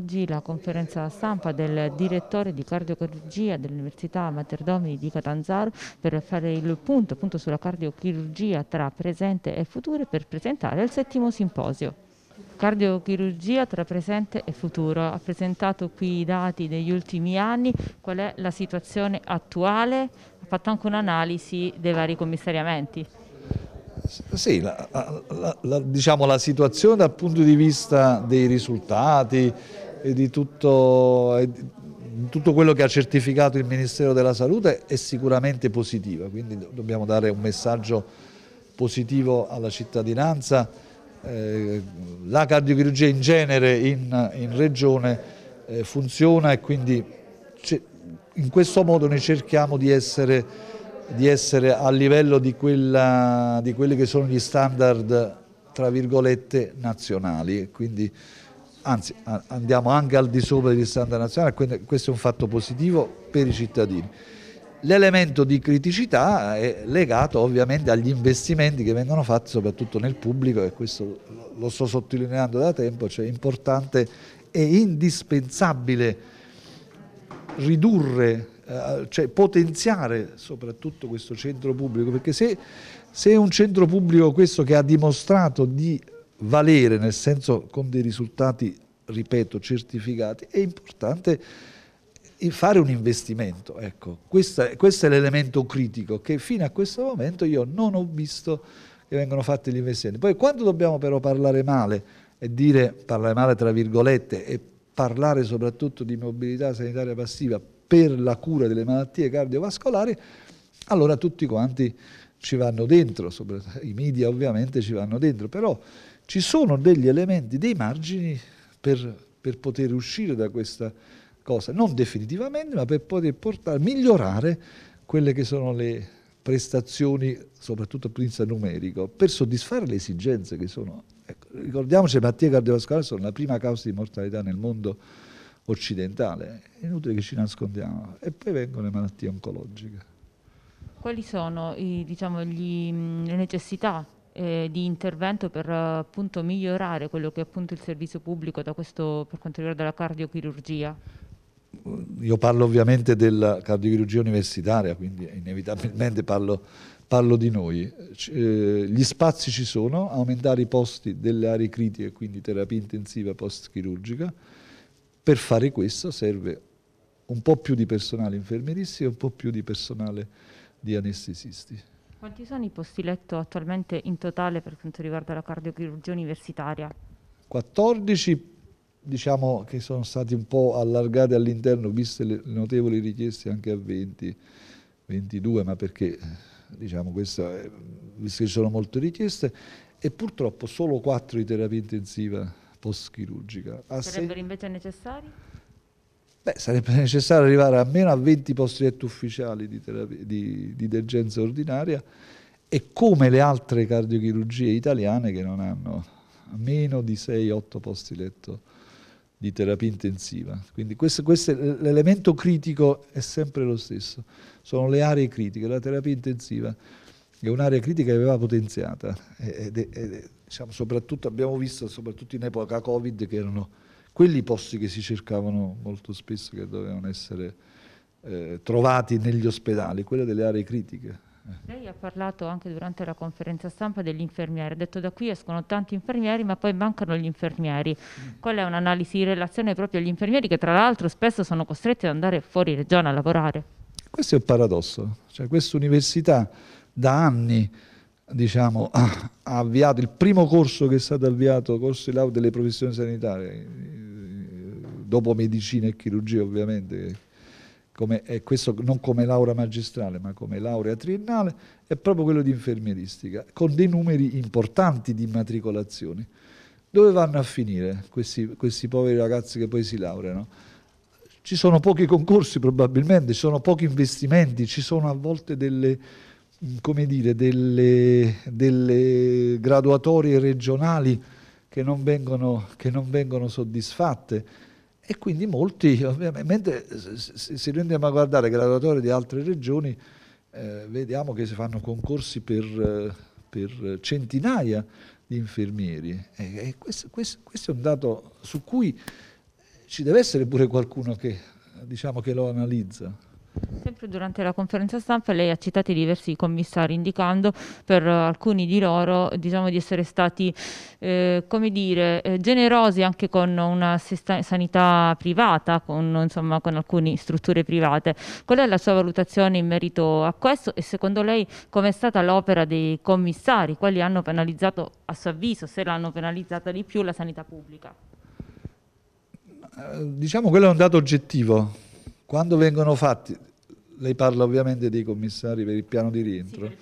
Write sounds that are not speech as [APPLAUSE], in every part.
oggi la conferenza stampa del direttore di cardiochirurgia dell'Università Mater Domini di Catanzaro per fare il punto appunto sulla cardiochirurgia tra presente e futuro per presentare il settimo simposio. Cardiochirurgia tra presente e futuro. Ha presentato qui i dati degli ultimi anni, qual è la situazione attuale, ha fatto anche un'analisi dei vari commissariamenti. Sì, la, la, la, diciamo la situazione dal punto di vista dei risultati, e di tutto, e di tutto quello che ha certificato il Ministero della Salute è sicuramente positiva, quindi dobbiamo dare un messaggio positivo alla cittadinanza. Eh, la cardiochirurgia in genere in, in regione eh, funziona e quindi in questo modo noi cerchiamo di essere, di essere a livello di, quella, di quelli che sono gli standard tra virgolette nazionali. Quindi anzi andiamo anche al di sopra degli standard nazionali, quindi questo è un fatto positivo per i cittadini. L'elemento di criticità è legato ovviamente agli investimenti che vengono fatti soprattutto nel pubblico e questo lo sto sottolineando da tempo, cioè è importante e indispensabile ridurre, eh, cioè potenziare soprattutto questo centro pubblico, perché se, se un centro pubblico questo che ha dimostrato di valere, nel senso con dei risultati, ripeto, certificati, è importante fare un investimento. Ecco, questa, questo è l'elemento critico che fino a questo momento io non ho visto che vengono fatti gli investimenti. Poi quando dobbiamo però parlare male e dire parlare male tra virgolette e parlare soprattutto di mobilità sanitaria passiva per la cura delle malattie cardiovascolari, allora tutti quanti ci vanno dentro, i media ovviamente ci vanno dentro, però ci sono degli elementi, dei margini per, per poter uscire da questa cosa, non definitivamente, ma per poter portare, migliorare quelle che sono le prestazioni, soprattutto dal punto di vista numerico, per soddisfare le esigenze che sono. Ecco, ricordiamoci, le malattie cardiovascolari sono la prima causa di mortalità nel mondo occidentale, è inutile che ci nascondiamo. E poi vengono le malattie oncologiche. Quali sono i, diciamo, gli, le necessità eh, di intervento per appunto migliorare quello che è appunto il servizio pubblico questo, per quanto riguarda la cardiochirurgia? Io parlo ovviamente della cardiochirurgia universitaria, quindi inevitabilmente parlo, parlo di noi. C eh, gli spazi ci sono, aumentare i posti delle aree critiche, quindi terapia intensiva post-chirurgica. Per fare questo serve un po' più di personale infermieristico e un po' più di personale di anestesisti. Quanti sono i posti letto attualmente in totale per quanto riguarda la cardiochirurgia universitaria? 14 diciamo che sono stati un po' allargati all'interno, viste le notevoli richieste anche a 20, 22, ma perché diciamo questa, visto che ci sono molte richieste, e purtroppo solo 4 di terapia intensiva post-chirurgica. Sarebbero invece necessari? Beh, sarebbe [LAUGHS] necessario arrivare almeno a 20 posti letto ufficiali di, terapia, di, di degenza ordinaria e come le altre cardiochirurgie italiane che non hanno meno di 6-8 posti letto di terapia intensiva. Quindi questo, questo l'elemento critico è sempre lo stesso, sono le aree critiche. La terapia intensiva è un'area critica che aveva potenziata, ed è, ed diciamo, soprattutto abbiamo visto, soprattutto in epoca Covid, che erano quelli posti che si cercavano molto spesso, che dovevano essere eh, trovati negli ospedali, quella delle aree critiche. Lei ha parlato anche durante la conferenza stampa degli infermieri, ha detto da qui escono tanti infermieri ma poi mancano gli infermieri. Qual è un'analisi in relazione proprio agli infermieri che tra l'altro spesso sono costretti ad andare fuori regione a lavorare? Questo è un paradosso, cioè questa università da anni diciamo, ha avviato il primo corso che è stato avviato, corso di laurea delle professioni sanitarie, dopo medicina e chirurgia ovviamente, come, e questo non come laurea magistrale ma come laurea triennale, è proprio quello di infermieristica, con dei numeri importanti di immatricolazioni. Dove vanno a finire questi, questi poveri ragazzi che poi si laureano? Ci sono pochi concorsi probabilmente, ci sono pochi investimenti, ci sono a volte delle, come dire, delle, delle graduatorie regionali che non vengono, che non vengono soddisfatte e quindi molti ovviamente se noi andiamo a guardare che laboratori di altre regioni eh, vediamo che si fanno concorsi per, per centinaia di infermieri e, e questo, questo, questo, è un dato su cui ci deve essere pure qualcuno che, diciamo, che lo analizza. Sempre durante la conferenza stampa lei ha citato diversi commissari indicando per eh, alcuni di loro diciamo, di essere stati eh, come dire, eh, generosi anche con una sanità privata, con, insomma, con alcune strutture private. Qual è la sua valutazione in merito a questo e secondo lei com'è stata l'opera dei commissari? Quali hanno penalizzato a suo avviso, se l'hanno penalizzata di più, la sanità pubblica? Eh, diciamo che quello è un dato oggettivo quando vengono fatti, lei parla ovviamente dei commissari per il piano di rientro,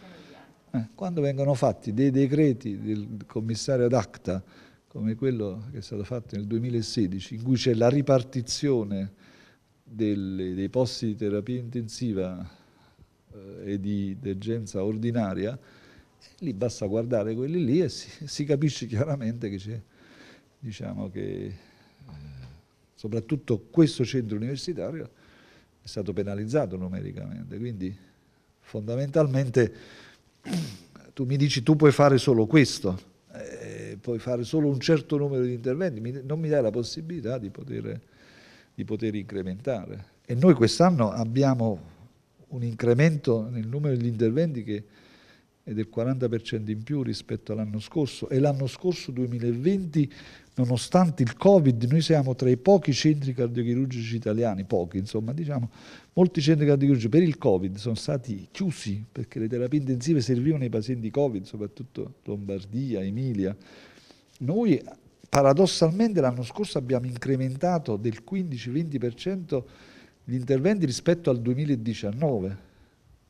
eh, quando vengono fatti dei decreti del commissario ad acta, come quello che è stato fatto nel 2016, in cui c'è la ripartizione delle, dei posti di terapia intensiva eh, e di degenza ordinaria, lì basta guardare quelli lì e si, si capisce chiaramente che c'è, diciamo che eh, soprattutto questo centro universitario è stato penalizzato numericamente. Quindi fondamentalmente [CLEARS THROAT] tu mi dici tu puoi fare solo questo, eh, puoi fare solo un certo numero di interventi, mi, non mi dai la possibilità di poter, di poter incrementare. E noi quest'anno abbiamo un incremento nel numero degli interventi che è del 40% in più rispetto all'anno scorso e l'anno scorso 2020 nonostante il Covid noi siamo tra i pochi centri cardiochirurgici italiani, pochi insomma diciamo, molti centri cardiochirurgici per il Covid sono stati chiusi perché le terapie intensive servivano ai pazienti Covid, soprattutto Lombardia, Emilia. Noi paradossalmente l'anno scorso abbiamo incrementato del 15-20% gli interventi rispetto al 2019.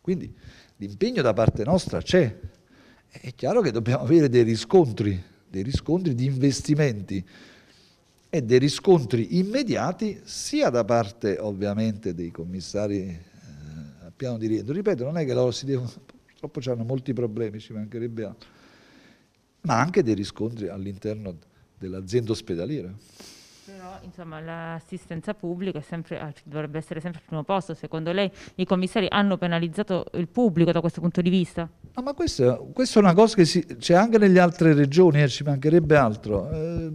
Quindi l'impegno da parte nostra c'è. È chiaro che dobbiamo avere dei riscontri, dei riscontri di investimenti e dei riscontri immediati sia da parte ovviamente dei commissari eh, a piano di rientro. Ripeto, non è che loro si devono, purtroppo hanno molti problemi, ci mancherebbe altro, ma anche dei riscontri all'interno dell'azienda ospedaliera però insomma, l'assistenza pubblica sempre, dovrebbe essere sempre al primo posto. Secondo lei i commissari hanno penalizzato il pubblico da questo punto di vista? No, ma questa, questa, è una cosa che c'è anche nelle altre regioni, eh, ci mancherebbe altro. Eh,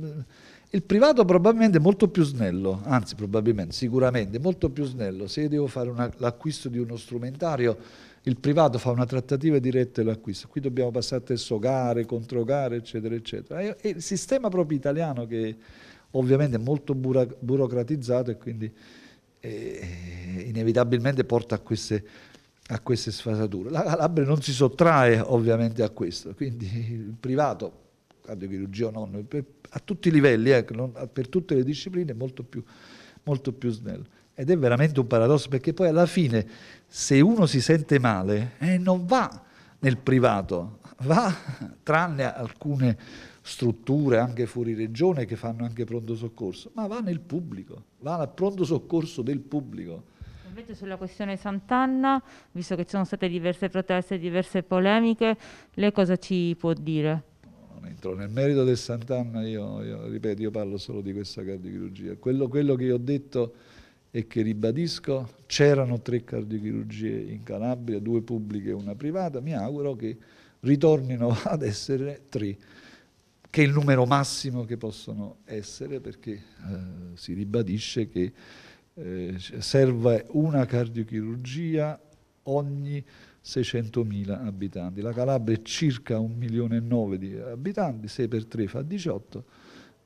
il privato probabilmente è molto più snello, anzi probabilmente, sicuramente, molto più snello. Se io devo fare l'acquisto di uno strumentario, il privato fa una trattativa diretta e l'acquisto. Qui dobbiamo passare a testo gare, controgare, eccetera, eccetera. E, il sistema proprio italiano che ovviamente molto burocratizzato e quindi eh, inevitabilmente porta a queste, a queste sfasature. La Calabria non si sottrae ovviamente a questo, quindi il privato, cardiochirurgia o non, per, a tutti i livelli, eh, non, per tutte le discipline è molto più, molto più snello. Ed è veramente un paradosso perché poi alla fine se uno si sente male eh, non va nel privato, va tranne alcune strutture anche fuori regione che fanno anche pronto soccorso, ma va nel pubblico, va al pronto soccorso del pubblico. Invece sulla questione Sant'Anna, visto che ci sono state diverse proteste, diverse polemiche, lei cosa ci può dire? Non entro nel merito del Sant'Anna, io, io ripeto, io parlo solo di questa cardiochirurgia. Quello, quello che io ho detto e che ribadisco, c'erano tre cardiochirurgie in Calabria, due pubbliche e una privata, mi auguro che ritornino [LAUGHS] ad essere tre che è il numero massimo che possono essere, perché eh, si ribadisce che eh, serve una cardiochirurgia ogni 600.000 abitanti. La Calabria è circa 1 milione e 9 di abitanti, 6 per 3 fa 18,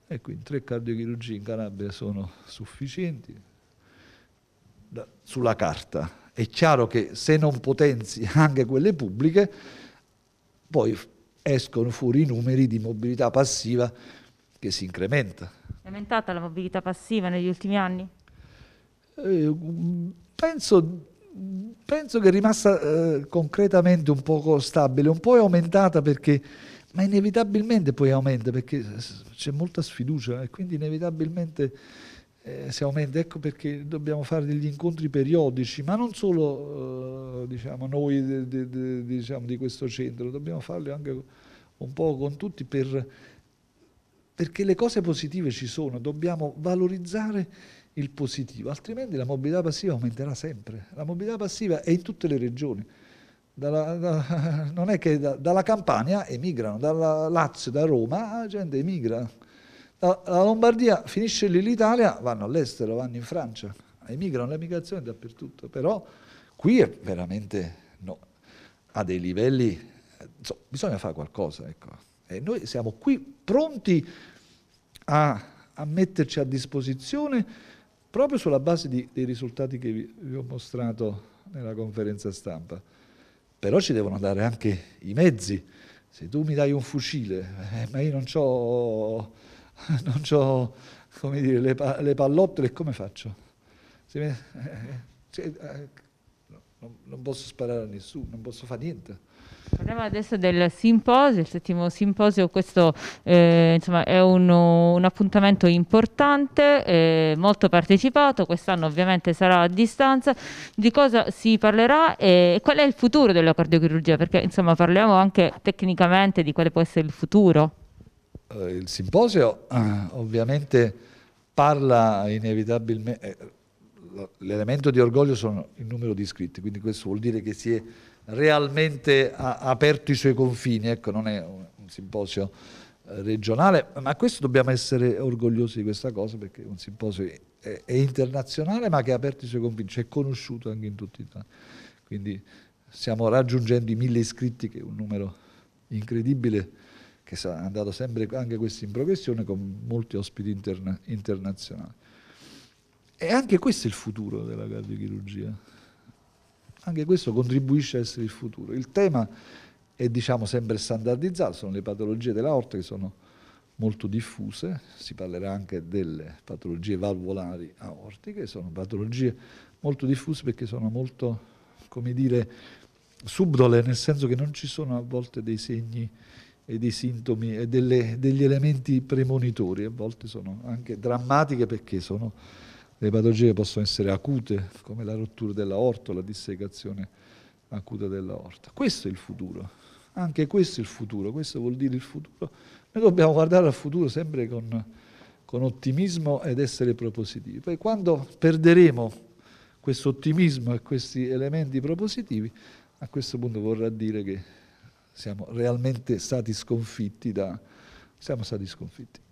e quindi tre cardiochirurgie in Calabria sono sufficienti da, sulla carta. È chiaro che se non potenzi anche quelle pubbliche, poi escono fuori i numeri di mobilità passiva che si incrementa. È aumentata la mobilità passiva negli ultimi anni? Eh, penso, penso, che è rimasta eh, concretamente un poco stabile, un po' è aumentata perché, ma inevitabilmente poi aumenta perché c'è molta sfiducia e eh, quindi inevitabilmente eh, si aumenta. Ecco perché dobbiamo fare degli incontri periodici, ma non solo eh, diciamo, noi de, de, de, diciamo, di questo centro, dobbiamo farli anche un po' con tutti per, perché le cose positive ci sono, dobbiamo valorizzare il positivo, altrimenti la mobilità passiva aumenterà sempre. La mobilità passiva è in tutte le regioni. Dalla, da, [LAUGHS] non è che da, dalla Campania emigrano, dalla Lazio, da Roma, la gente emigra. La, Lombardia finisce lì l'Italia, vanno all'estero, vanno in Francia, emigrano, l'emigrazione è dappertutto, però qui è veramente no, a dei livelli, insomma, bisogna fare qualcosa, ecco. E noi siamo qui pronti a, a metterci a disposizione proprio sulla base di, dei risultati che vi, vi ho mostrato nella conferenza stampa. Però ci devono dare anche i mezzi. Se tu mi dai un fucile, eh, ma io non ho [LAUGHS] non ho come dire, le, pa- le pallottole, come faccio? Mi... Cioè, no, non posso sparare a nessuno, non posso fare niente. Parliamo adesso del simposio, il settimo simposio, questo eh, insomma, è uno, un appuntamento importante, eh, molto partecipato, quest'anno ovviamente sarà a distanza, di cosa si parlerà e qual è il futuro della cardiochirurgia? Perché insomma parliamo anche tecnicamente di quale può essere il futuro. Eh, il simposio eh, ovviamente parla inevitabilmente, eh, l'elemento di orgoglio sono il numero di iscritti, quindi questo vuol dire che si è realmente aperto i suoi confini, ecco, non è un simposio regionale, ma questo dobbiamo essere orgogliosi di questa cosa perché un simposio è, è internazionale ma che ha aperto i suoi confini, cioè è conosciuto anche in tutta Italia. Quindi stiamo raggiungendo i mille iscritti che è un numero incredibile che è andato sempre anche questo in progressione con molti ospiti interna internazionali. E anche questo è il futuro della cardiochirurgia. Anche questo contribuisce a essere il futuro. Il tema è diciamo sempre standardizzato, sono le patologie della dell'aorta che sono molto diffuse, si parlerà anche delle patologie valvolari aortiche, sono patologie molto diffuse perché sono molto, come dire, subdole, nel senso che non ci sono a volte dei segni e dei sintomi e delle, degli elementi premonitori, a volte sono anche drammatiche perché sono, le patologie possono essere acute, come la rottura dell'aorto, la dissecazione acuta dell'aorta. Questo è il futuro, anche questo è il futuro, questo vuol dire il futuro. Noi dobbiamo guardare al futuro sempre con, con ottimismo ed essere propositivi. Poi quando perderemo questo ottimismo e questi elementi propositivi, a questo punto vorrà dire che siamo realmente stati sconfitti da... Siamo stati sconfitti.